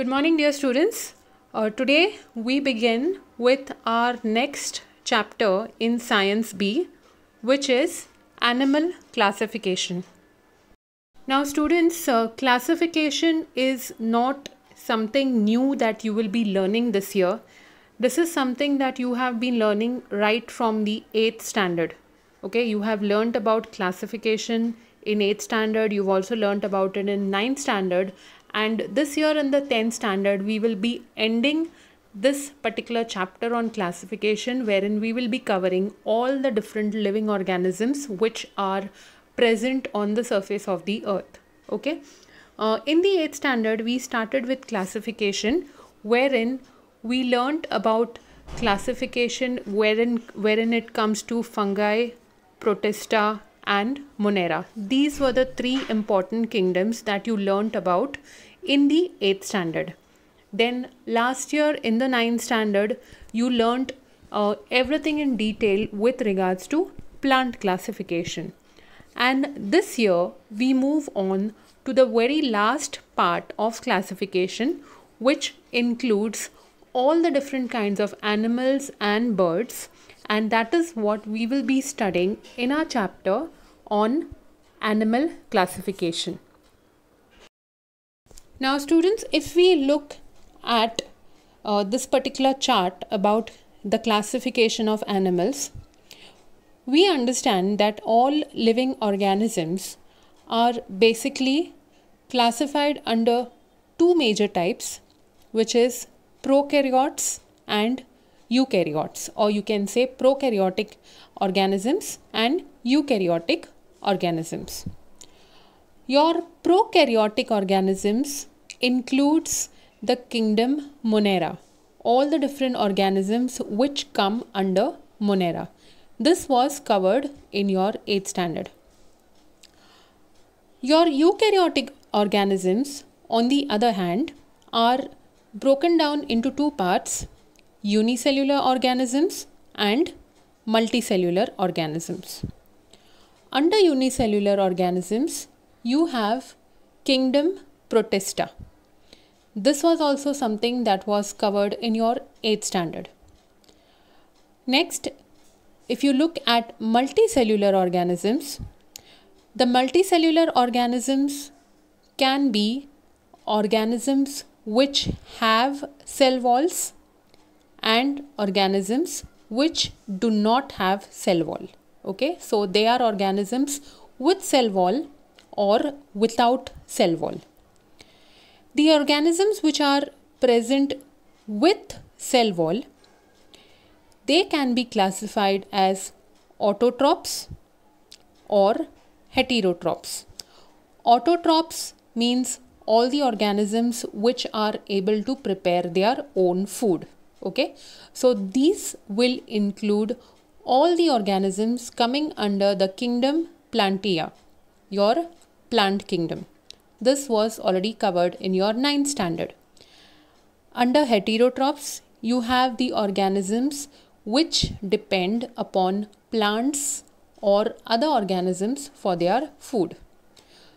Good morning, dear students. Uh, today we begin with our next chapter in Science B, which is Animal Classification. Now, students, uh, classification is not something new that you will be learning this year. This is something that you have been learning right from the 8th standard. Okay, you have learned about classification in 8th standard, you've also learned about it in 9th standard, and this year in the 10th standard, we will be ending this particular chapter on classification, wherein we will be covering all the different living organisms which are present on the surface of the earth. Okay. Uh, in the 8th standard, we started with classification, wherein we learnt about classification wherein wherein it comes to fungi, protista and monera. These were the three important kingdoms that you learnt about in the 8th standard. Then last year in the 9th standard, you learnt uh, everything in detail with regards to plant classification. And this year, we move on to the very last part of classification, which includes all the different kinds of animals and birds. And that is what we will be studying in our chapter on animal classification. Now students, if we look at uh, this particular chart about the classification of animals, we understand that all living organisms are basically classified under two major types, which is prokaryotes and eukaryotes, or you can say prokaryotic organisms and eukaryotic organisms. Your prokaryotic organisms includes the kingdom Monera, all the different organisms which come under Monera. This was covered in your 8th standard. Your eukaryotic organisms, on the other hand, are broken down into two parts unicellular organisms and multicellular organisms. Under unicellular organisms, you have kingdom protista. This was also something that was covered in your 8th standard. Next, if you look at multicellular organisms, the multicellular organisms can be organisms which have cell walls and organisms which do not have cell wall. Okay, so they are organisms with cell wall or without cell wall. The organisms which are present with cell wall, they can be classified as autotrophs or heterotrophs. Autotrophs means all the organisms which are able to prepare their own food. Okay, so these will include all the organisms coming under the kingdom Plantia, your plant kingdom. This was already covered in your 9th standard. Under heterotrophs, you have the organisms which depend upon plants or other organisms for their food.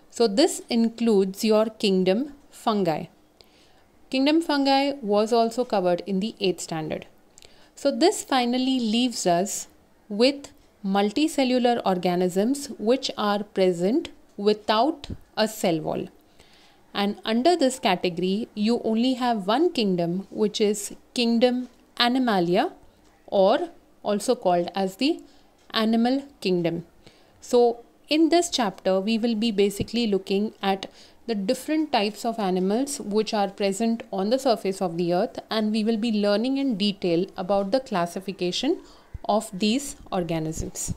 So this includes your kingdom fungi. Kingdom fungi was also covered in the 8th standard. So this finally leaves us with multicellular organisms which are present without a cell wall. And under this category, you only have one kingdom, which is kingdom Animalia or also called as the animal kingdom. So in this chapter, we will be basically looking at the different types of animals which are present on the surface of the earth and we will be learning in detail about the classification of these organisms.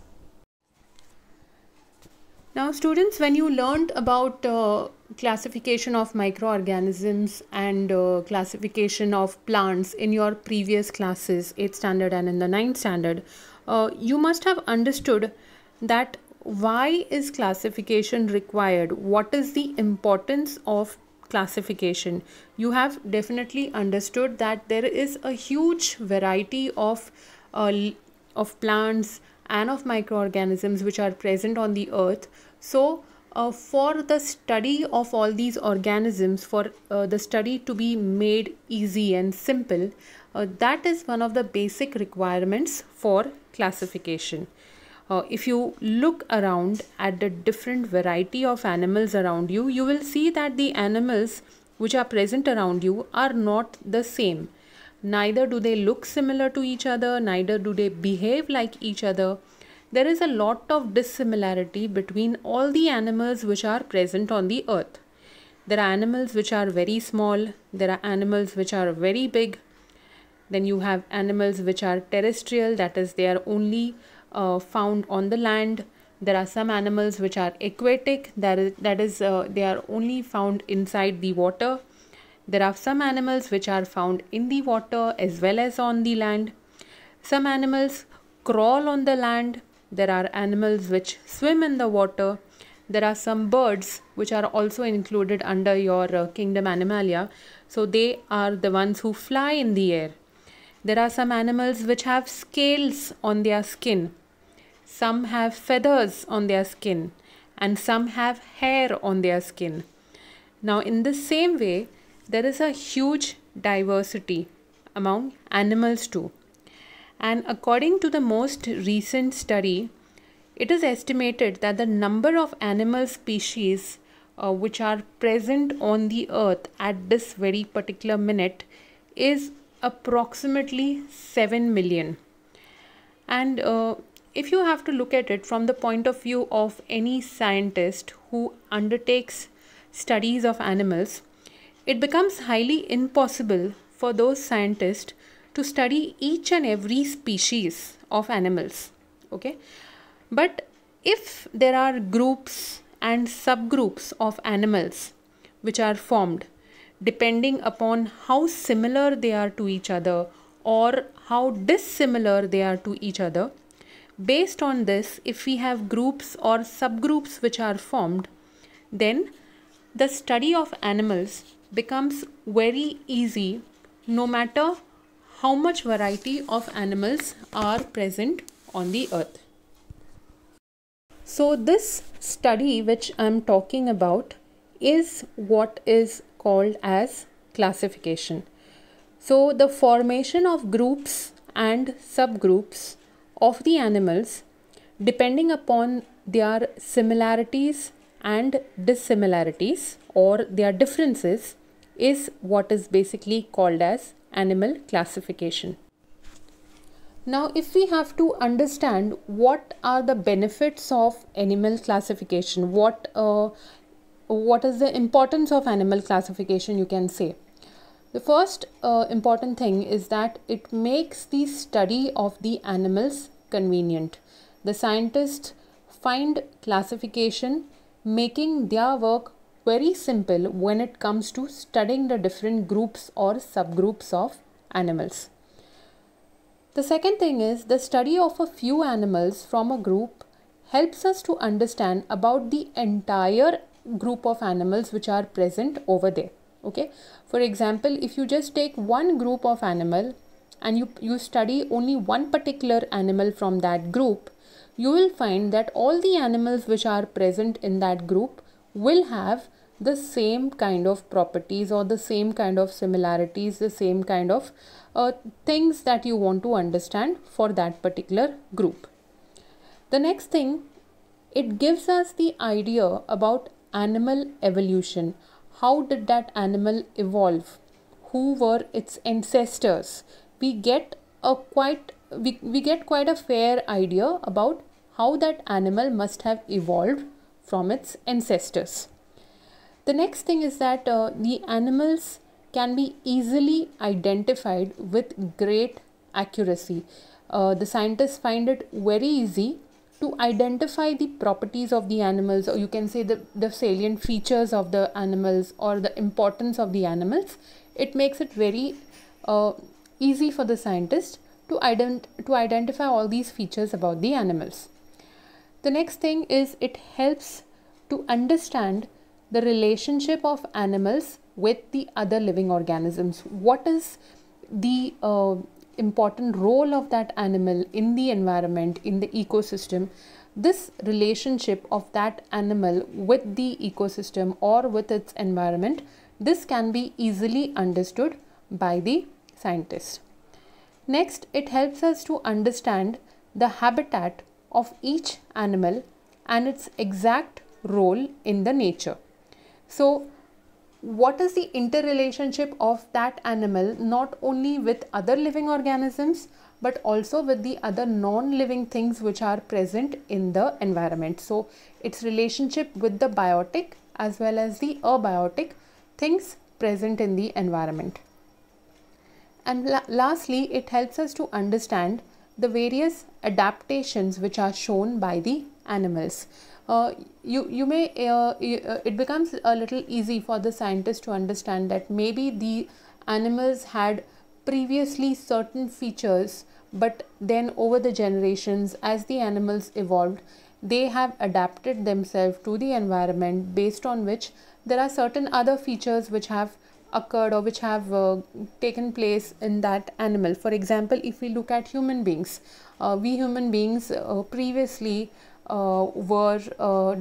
Now students, when you learned about uh, classification of microorganisms and uh, classification of plants in your previous classes, 8th standard and in the 9th standard, uh, you must have understood that why is classification required? What is the importance of classification? You have definitely understood that there is a huge variety of, uh, of plants, and of microorganisms which are present on the earth so, uh, for the study of all these organisms, for uh, the study to be made easy and simple, uh, that is one of the basic requirements for classification. Uh, if you look around at the different variety of animals around you, you will see that the animals which are present around you are not the same. Neither do they look similar to each other, neither do they behave like each other there is a lot of dissimilarity between all the animals which are present on the earth. There are animals which are very small, there are animals which are very big. Then you have animals which are terrestrial, that is, they are only uh, found on the land. There are some animals which are aquatic, that is, that is uh, they are only found inside the water. There are some animals which are found in the water as well as on the land. Some animals crawl on the land there are animals which swim in the water. There are some birds which are also included under your uh, kingdom Animalia. So they are the ones who fly in the air. There are some animals which have scales on their skin. Some have feathers on their skin. And some have hair on their skin. Now, in the same way, there is a huge diversity among animals too. And according to the most recent study, it is estimated that the number of animal species uh, which are present on the earth at this very particular minute is approximately 7 million. And uh, if you have to look at it from the point of view of any scientist who undertakes studies of animals, it becomes highly impossible for those scientists to study each and every species of animals. Okay, but if there are groups and subgroups of animals which are formed depending upon how similar they are to each other or how dissimilar they are to each other, based on this, if we have groups or subgroups which are formed, then the study of animals becomes very easy no matter how much variety of animals are present on the earth. So this study which I'm talking about is what is called as classification. So the formation of groups and subgroups of the animals depending upon their similarities and dissimilarities or their differences is what is basically called as animal classification. Now if we have to understand what are the benefits of animal classification, what, uh, what is the importance of animal classification you can say. The first uh, important thing is that it makes the study of the animals convenient. The scientists find classification making their work very simple when it comes to studying the different groups or subgroups of animals. The second thing is the study of a few animals from a group helps us to understand about the entire group of animals which are present over there. Okay. For example, if you just take one group of animal and you, you study only one particular animal from that group, you will find that all the animals which are present in that group will have the same kind of properties or the same kind of similarities, the same kind of uh, things that you want to understand for that particular group. The next thing, it gives us the idea about animal evolution. How did that animal evolve? Who were its ancestors? We get a quite we, we get quite a fair idea about how that animal must have evolved from its ancestors. The next thing is that uh, the animals can be easily identified with great accuracy. Uh, the scientists find it very easy to identify the properties of the animals or you can say the, the salient features of the animals or the importance of the animals it makes it very uh, easy for the scientist to, ident- to identify all these features about the animals the next thing is it helps to understand the relationship of animals with the other living organisms. What is the uh, important role of that animal in the environment, in the ecosystem? This relationship of that animal with the ecosystem or with its environment, this can be easily understood by the scientist. Next, it helps us to understand the habitat of each animal and its exact role in the nature. So, what is the interrelationship of that animal not only with other living organisms but also with the other non living things which are present in the environment? So, its relationship with the biotic as well as the abiotic things present in the environment. And la lastly, it helps us to understand the various adaptations which are shown by the animals. Uh, you you may uh, uh it becomes a little easy for the scientist to understand that maybe the animals had previously certain features but then over the generations as the animals evolved they have adapted themselves to the environment based on which there are certain other features which have occurred or which have uh, taken place in that animal. For example, if we look at human beings, uh, we human beings uh, previously uh, were uh,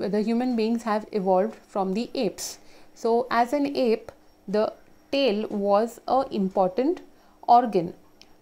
the human beings have evolved from the apes. So, as an ape, the tail was a important organ,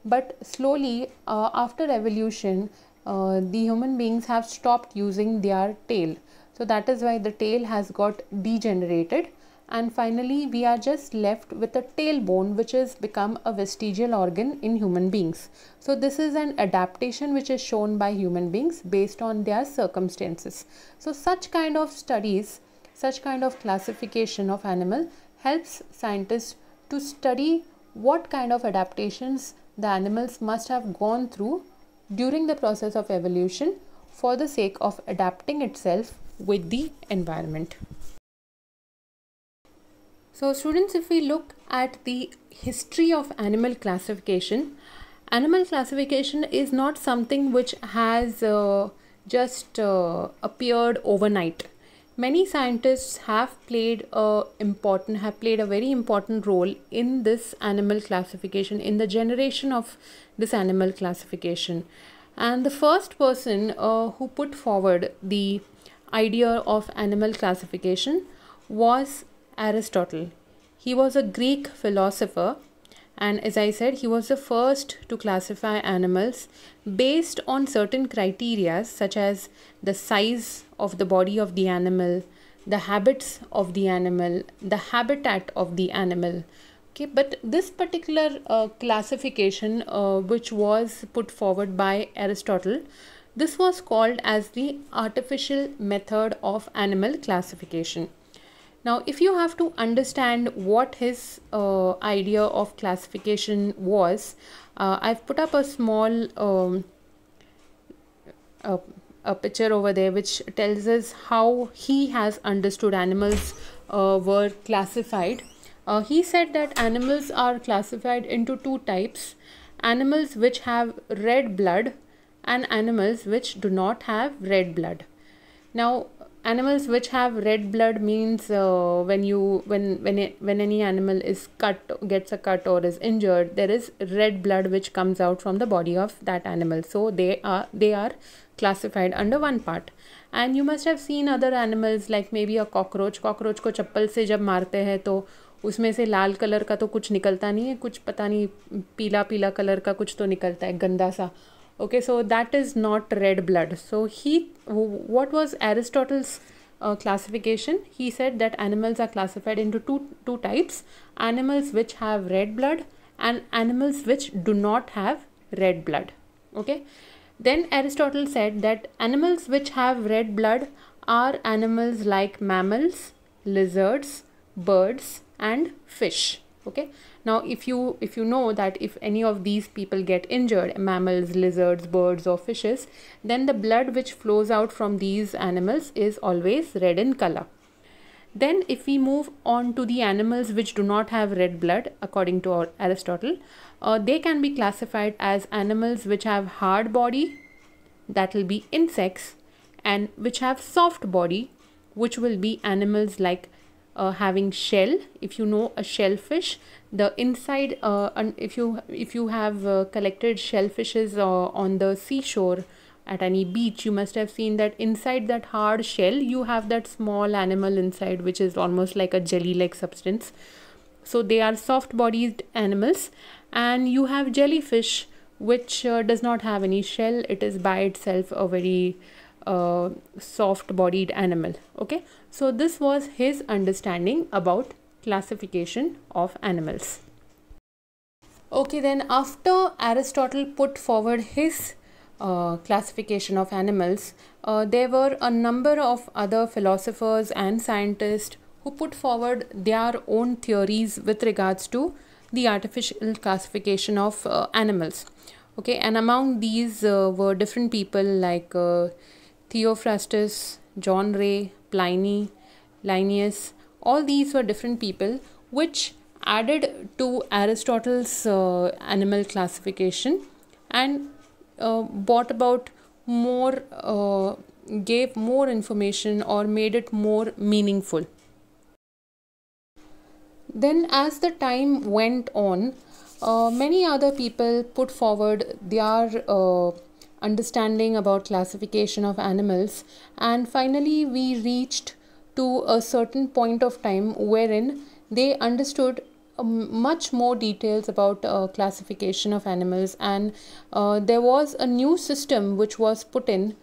but slowly uh, after evolution, the human beings have stopped using their tail. So that is why the tail has got degenerated and finally we are just left with a tailbone which has become a vestigial organ in human beings. So this is an adaptation which is shown by human beings based on their circumstances. So such kind of studies, such kind of classification of animal helps scientists to study what kind of adaptations the animals must have gone through during the process of evolution for the sake of adapting itself with the environment. So students, if we look at the history of animal classification, animal classification is not something which has uh, just uh, appeared overnight. Many scientists have played a important have played a very important role in this animal classification in the generation of this animal classification. And the first person uh, who put forward the idea of animal classification was Aristotle. He was a Greek philosopher and as I said, he was the first to classify animals based on certain criteria such as the size of the body of the animal, the habits of the animal, the habitat of the animal. Okay, but this particular uh, classification, uh, which was put forward by Aristotle, this was called as the artificial method of animal classification. Now, if you have to understand what his uh, idea of classification was, uh, I've put up a small um, a, a, picture over there which tells us how he has understood animals uh, were classified. Uh, he said that animals are classified into two types animals which have red blood and animals which do not have red blood. Now, animals which have red blood means uh, when you when when it, when any animal is cut gets a cut or is injured there is red blood which comes out from the body of that animal so they are they are classified under one part and you must have seen other animals like maybe a cockroach cockroach ko chappal se jab marte hai to उसमें से लाल colour का तो कुछ निकलता नहीं है कुछ पता नहीं पीला पीला कलर का कुछ तो निकलता है गंदा सा okay so that is not red blood so he what was aristotle's uh, classification he said that animals are classified into two two types animals which have red blood and animals which do not have red blood okay then aristotle said that animals which have red blood are animals like mammals lizards birds and fish okay now if you if you know that if any of these people get injured mammals lizards birds or fishes then the blood which flows out from these animals is always red in color then if we move on to the animals which do not have red blood according to aristotle uh, they can be classified as animals which have hard body that will be insects and which have soft body which will be animals like uh, having shell if you know a shellfish the inside uh, and if you if you have uh, collected shellfishes uh, on the seashore at any beach you must have seen that inside that hard shell you have that small animal inside which is almost like a jelly like substance so they are soft bodied animals and you have jellyfish which uh, does not have any shell it is by itself a very a soft bodied animal okay so this was his understanding about classification of animals okay then after aristotle put forward his uh, classification of animals uh, there were a number of other philosophers and scientists who put forward their own theories with regards to the artificial classification of uh, animals okay and among these uh, were different people like uh, Theophrastus, John Ray, Pliny, Linnaeus, all these were different people which added to Aristotle's uh, animal classification and uh, brought about more, uh, gave more information or made it more meaningful. Then, as the time went on, uh, many other people put forward their uh, understanding about classification of animals and finally we reached to a certain point of time wherein they understood um, much more details about uh, classification of animals and uh, there was a new system which was put in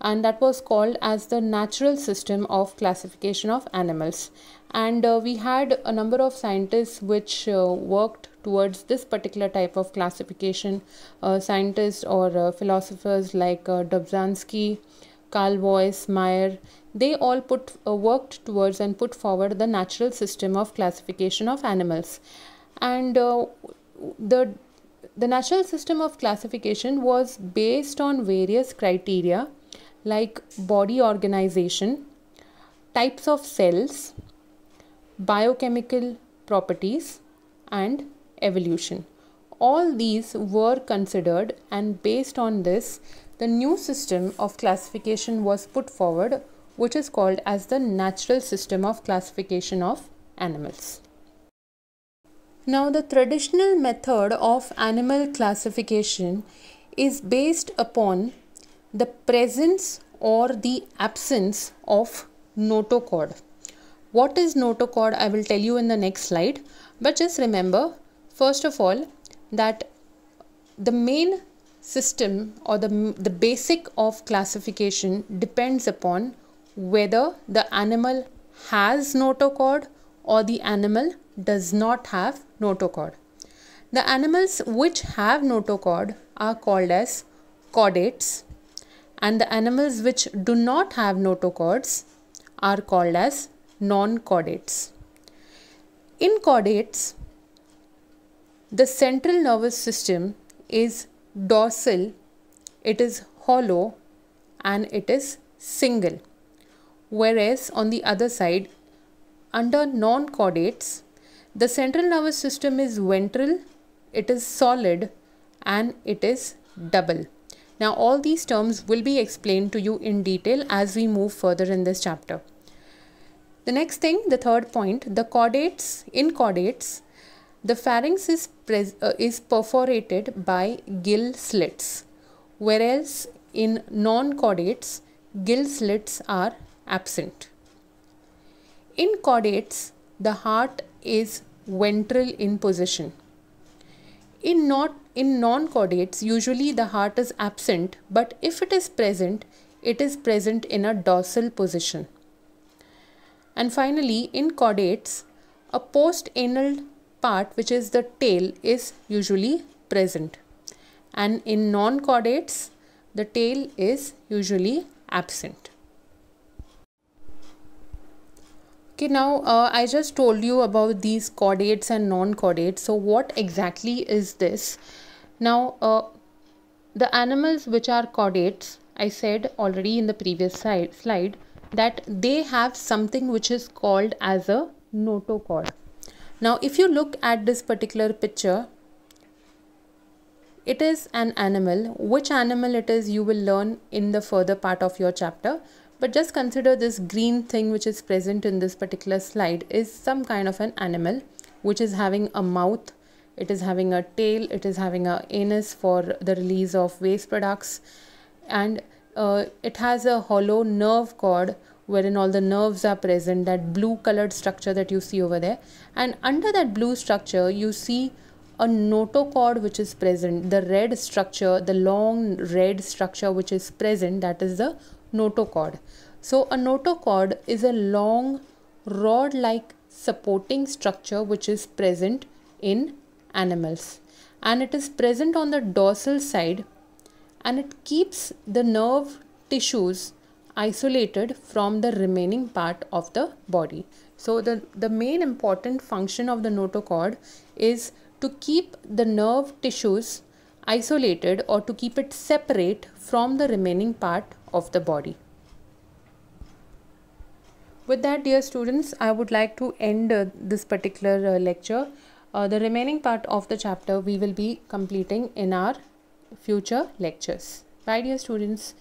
and that was called as the natural system of classification of animals and uh, we had a number of scientists which uh, worked towards this particular type of classification. Uh, scientists or uh, philosophers like uh, Dobzhansky, Karl Weiss, Meyer, they all put uh, worked towards and put forward the natural system of classification of animals, and uh, the the natural system of classification was based on various criteria like body organization, types of cells, biochemical properties, and evolution. All these were considered, and based on this, the new system of classification was put forward, which is called as the natural system of classification of animals. Now, the traditional method of animal classification is based upon the presence or the absence of notochord. What is notochord? I will tell you in the next slide, but just remember First of all, that the main system or the, the basic of classification depends upon whether the animal has notochord or the animal does not have notochord. The animals which have notochord are called as chordates and the animals which do not have notochords are called as non-chordates. In chordates, the central nervous system is dorsal, it is hollow, and it is single. Whereas on the other side, under non chordates, the central nervous system is ventral, it is solid, and it is double. Now, all these terms will be explained to you in detail as we move further in this chapter. The next thing, the third point, the chordates, in chordates, the pharynx is, uh, is perforated by gill slits, whereas in non-chordates, gill slits are absent. In chordates, the heart is ventral in position. In not in non-chordates, usually the heart is absent, but if it is present, it is present in a dorsal position. And finally, in chordates, a post-anal part which is the tail is usually present and in non-chordates the tail is usually absent. Okay, now uh, I just told you about these chordates and non-chordates. So what exactly is this? Now, uh, the animals which are chordates, I said already in the previous slide that they have something which is called as a notochord. Now if you look at this particular picture, it is an animal. Which animal it is you will learn in the further part of your chapter. But just consider this green thing which is present in this particular slide is some kind of an animal which is having a mouth, it is having a tail, it is having a anus for the release of waste products and uh, it has a hollow nerve cord wherein all the nerves are present, that blue colored structure that you see over there. And under that blue structure, you see a notochord which is present, the red structure, the long red structure which is present, that is the notochord. So, a notochord is a long rod like supporting structure which is present in animals and it is present on the dorsal side and it keeps the nerve tissues isolated from the remaining part of the body. So the, the main important function of the notochord is to keep the nerve tissues isolated or to keep it separate from the remaining part of the body. With that dear students, I would like to end uh, this particular uh, lecture. Uh, the remaining part of the chapter we will be completing in our future lectures. Bye dear students.